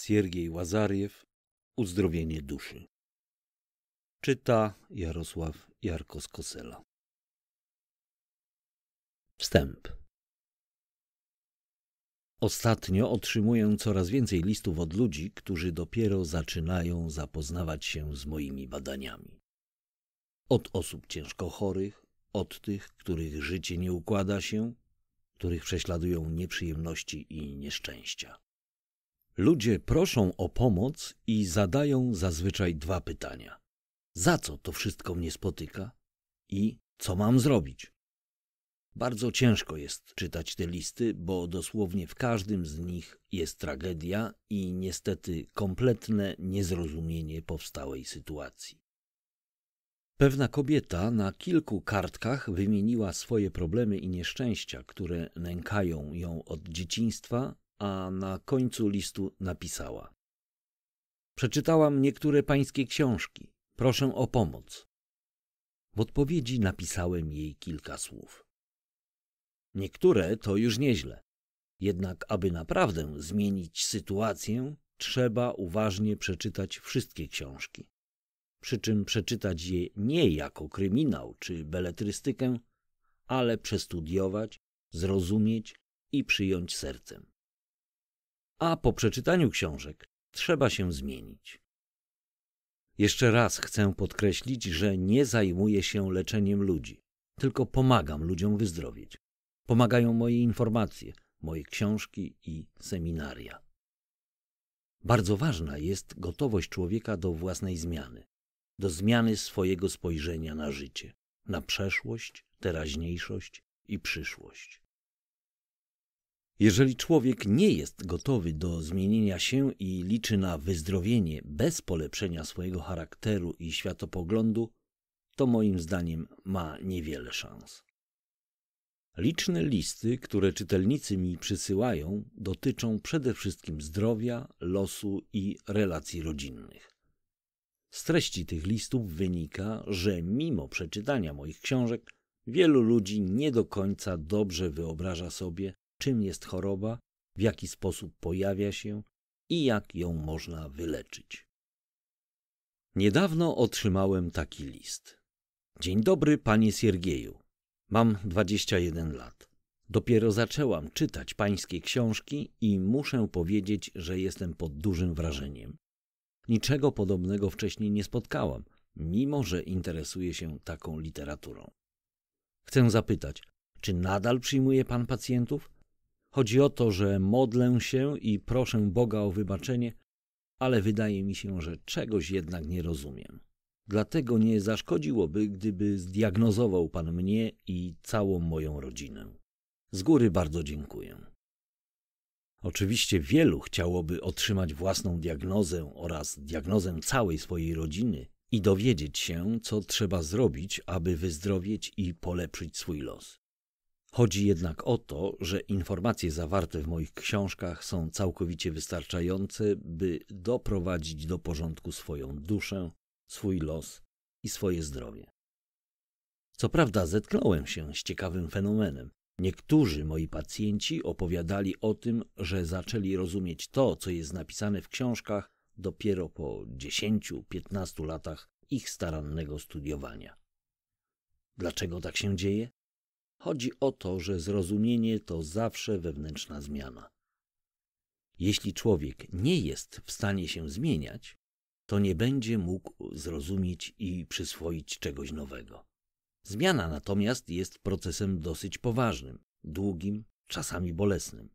Siergiej Łazariew Uzdrowienie duszy. Czyta Jarosław Jarko z Kosela. Wstęp. Ostatnio otrzymuję coraz więcej listów od ludzi, którzy dopiero zaczynają zapoznawać się z moimi badaniami. Od osób ciężko chorych, od tych, których życie nie układa się, których prześladują nieprzyjemności i nieszczęścia. Ludzie proszą o pomoc i zadają zazwyczaj dwa pytania: za co to wszystko mnie spotyka i co mam zrobić? Bardzo ciężko jest czytać te listy, bo dosłownie w każdym z nich jest tragedia i niestety kompletne niezrozumienie powstałej sytuacji. Pewna kobieta na kilku kartkach wymieniła swoje problemy i nieszczęścia, które nękają ją od dzieciństwa a na końcu listu napisała: Przeczytałam niektóre pańskie książki. Proszę o pomoc. W odpowiedzi napisałem jej kilka słów. Niektóre to już nieźle. Jednak, aby naprawdę zmienić sytuację, trzeba uważnie przeczytać wszystkie książki. Przy czym przeczytać je nie jako kryminał czy beletrystykę, ale przestudiować, zrozumieć i przyjąć sercem a po przeczytaniu książek trzeba się zmienić. Jeszcze raz chcę podkreślić, że nie zajmuję się leczeniem ludzi, tylko pomagam ludziom wyzdrowieć. Pomagają moje informacje, moje książki i seminaria. Bardzo ważna jest gotowość człowieka do własnej zmiany, do zmiany swojego spojrzenia na życie, na przeszłość, teraźniejszość i przyszłość. Jeżeli człowiek nie jest gotowy do zmienienia się i liczy na wyzdrowienie bez polepszenia swojego charakteru i światopoglądu, to moim zdaniem ma niewiele szans. Liczne listy, które czytelnicy mi przysyłają, dotyczą przede wszystkim zdrowia, losu i relacji rodzinnych. Z treści tych listów wynika, że mimo przeczytania moich książek, wielu ludzi nie do końca dobrze wyobraża sobie, czym jest choroba, w jaki sposób pojawia się i jak ją można wyleczyć. Niedawno otrzymałem taki list. Dzień dobry, panie Siergieju. Mam 21 lat. Dopiero zaczęłam czytać pańskie książki i muszę powiedzieć, że jestem pod dużym wrażeniem. Niczego podobnego wcześniej nie spotkałam, mimo że interesuję się taką literaturą. Chcę zapytać, czy nadal przyjmuje pan pacjentów? Chodzi o to, że modlę się i proszę Boga o wybaczenie, ale wydaje mi się, że czegoś jednak nie rozumiem. Dlatego nie zaszkodziłoby, gdyby zdiagnozował Pan mnie i całą moją rodzinę. Z góry bardzo dziękuję. Oczywiście wielu chciałoby otrzymać własną diagnozę oraz diagnozę całej swojej rodziny i dowiedzieć się, co trzeba zrobić, aby wyzdrowieć i polepszyć swój los. Chodzi jednak o to, że informacje zawarte w moich książkach są całkowicie wystarczające, by doprowadzić do porządku swoją duszę, swój los i swoje zdrowie. Co prawda, zetknąłem się z ciekawym fenomenem. Niektórzy moi pacjenci opowiadali o tym, że zaczęli rozumieć to, co jest napisane w książkach, dopiero po 10-15 latach ich starannego studiowania. Dlaczego tak się dzieje? Chodzi o to, że zrozumienie to zawsze wewnętrzna zmiana. Jeśli człowiek nie jest w stanie się zmieniać, to nie będzie mógł zrozumieć i przyswoić czegoś nowego. Zmiana natomiast jest procesem dosyć poważnym, długim, czasami bolesnym.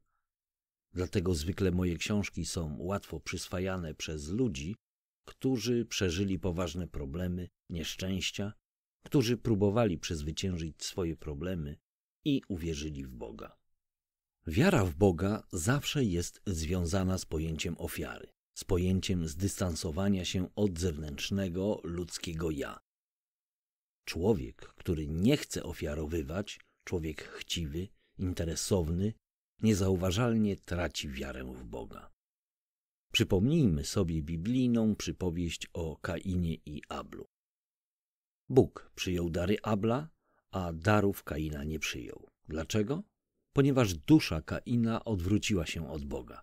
Dlatego zwykle moje książki są łatwo przyswajane przez ludzi, którzy przeżyli poważne problemy, nieszczęścia którzy próbowali przezwyciężyć swoje problemy i uwierzyli w Boga. Wiara w Boga zawsze jest związana z pojęciem ofiary, z pojęciem zdystansowania się od zewnętrznego ludzkiego ja. Człowiek, który nie chce ofiarowywać, człowiek chciwy, interesowny, niezauważalnie traci wiarę w Boga. Przypomnijmy sobie biblijną przypowieść o Kainie i Ablu. Bóg przyjął dary Abla, a darów Kaina nie przyjął. Dlaczego? Ponieważ dusza Kaina odwróciła się od Boga,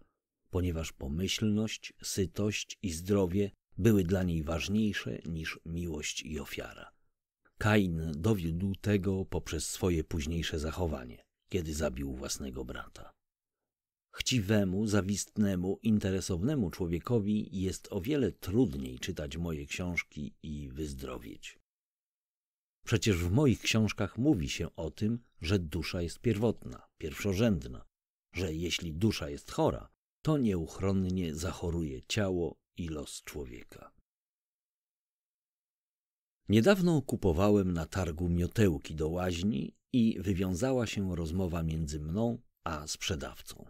ponieważ pomyślność, sytość i zdrowie były dla niej ważniejsze niż miłość i ofiara. Kain dowiódł tego poprzez swoje późniejsze zachowanie, kiedy zabił własnego brata. Chciwemu, zawistnemu, interesownemu człowiekowi jest o wiele trudniej czytać moje książki i wyzdrowieć. Przecież w moich książkach mówi się o tym, że dusza jest pierwotna, pierwszorzędna, że jeśli dusza jest chora, to nieuchronnie zachoruje ciało i los człowieka. Niedawno kupowałem na targu miotełki do łaźni i wywiązała się rozmowa między mną a sprzedawcą.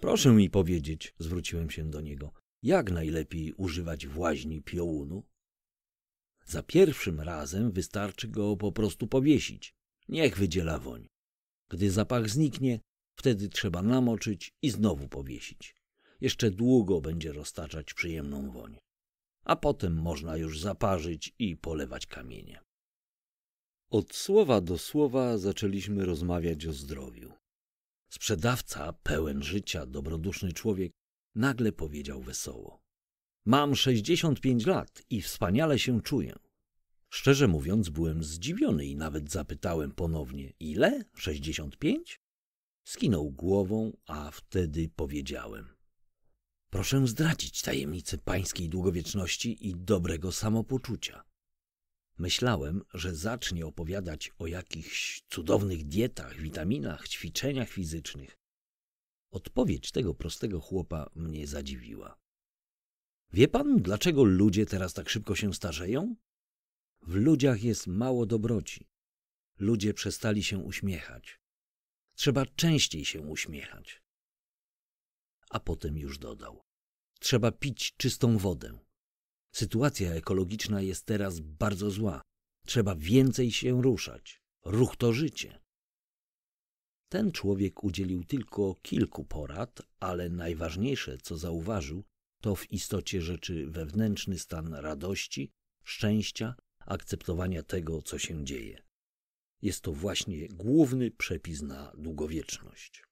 Proszę mi powiedzieć, zwróciłem się do niego, jak najlepiej używać w łaźni piołunu? Za pierwszym razem wystarczy go po prostu powiesić. Niech wydziela woń. Gdy zapach zniknie, wtedy trzeba namoczyć i znowu powiesić. Jeszcze długo będzie roztaczać przyjemną woń. A potem można już zaparzyć i polewać kamienie. Od słowa do słowa zaczęliśmy rozmawiać o zdrowiu. Sprzedawca, pełen życia, dobroduszny człowiek, nagle powiedział wesoło. Mam 65 lat i wspaniale się czuję. Szczerze mówiąc, byłem zdziwiony i nawet zapytałem ponownie: Ile? 65? Skinął głową, a wtedy powiedziałem: Proszę zdradzić tajemnicę pańskiej długowieczności i dobrego samopoczucia. Myślałem, że zacznie opowiadać o jakichś cudownych dietach, witaminach, ćwiczeniach fizycznych. Odpowiedź tego prostego chłopa mnie zadziwiła. Wie pan, dlaczego ludzie teraz tak szybko się starzeją? W ludziach jest mało dobroci. Ludzie przestali się uśmiechać. Trzeba częściej się uśmiechać. A potem już dodał: Trzeba pić czystą wodę. Sytuacja ekologiczna jest teraz bardzo zła. Trzeba więcej się ruszać. Ruch to życie. Ten człowiek udzielił tylko kilku porad, ale najważniejsze, co zauważył, to w istocie rzeczy wewnętrzny stan radości, szczęścia, akceptowania tego, co się dzieje. Jest to właśnie główny przepis na długowieczność.